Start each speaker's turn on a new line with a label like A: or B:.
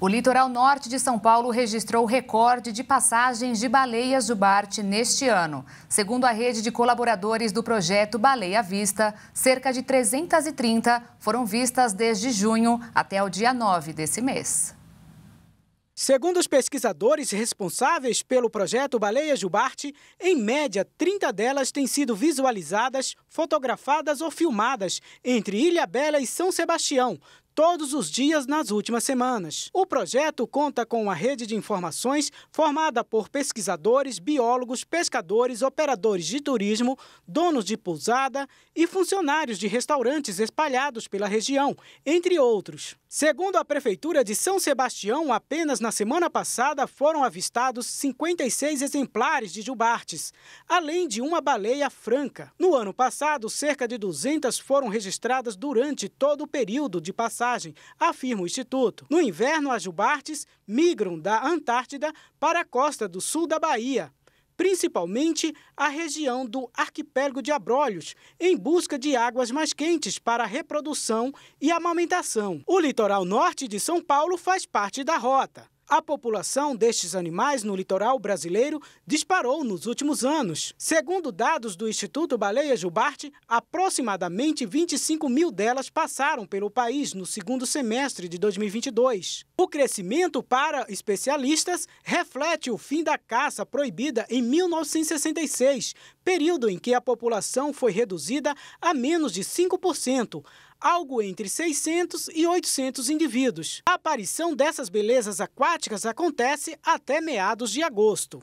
A: O litoral norte de São Paulo registrou recorde de passagens de baleias do neste ano. Segundo a rede de colaboradores do projeto Baleia Vista, cerca de 330 foram vistas desde junho até o dia 9 desse mês.
B: Segundo os pesquisadores responsáveis pelo projeto Baleia Jubarte, em média, 30 delas têm sido visualizadas, fotografadas ou filmadas entre Ilha Bela e São Sebastião, todos os dias nas últimas semanas. O projeto conta com uma rede de informações formada por pesquisadores, biólogos, pescadores, operadores de turismo, donos de pousada e funcionários de restaurantes espalhados pela região, entre outros. Segundo a Prefeitura de São Sebastião, apenas na semana passada foram avistados 56 exemplares de jubartes, além de uma baleia franca. No ano passado, cerca de 200 foram registradas durante todo o período de passagem passagem, afirma o Instituto. No inverno, as jubartes migram da Antártida para a costa do sul da Bahia, principalmente a região do arquipélago de Abrolhos, em busca de águas mais quentes para a reprodução e amamentação. O litoral norte de São Paulo faz parte da rota. A população destes animais no litoral brasileiro disparou nos últimos anos. Segundo dados do Instituto Baleia Jubarte, aproximadamente 25 mil delas passaram pelo país no segundo semestre de 2022. O crescimento, para especialistas, reflete o fim da caça proibida em 1966 período em que a população foi reduzida a menos de 5%, algo entre 600 e 800 indivíduos. A aparição dessas belezas aquáticas acontece até meados de agosto.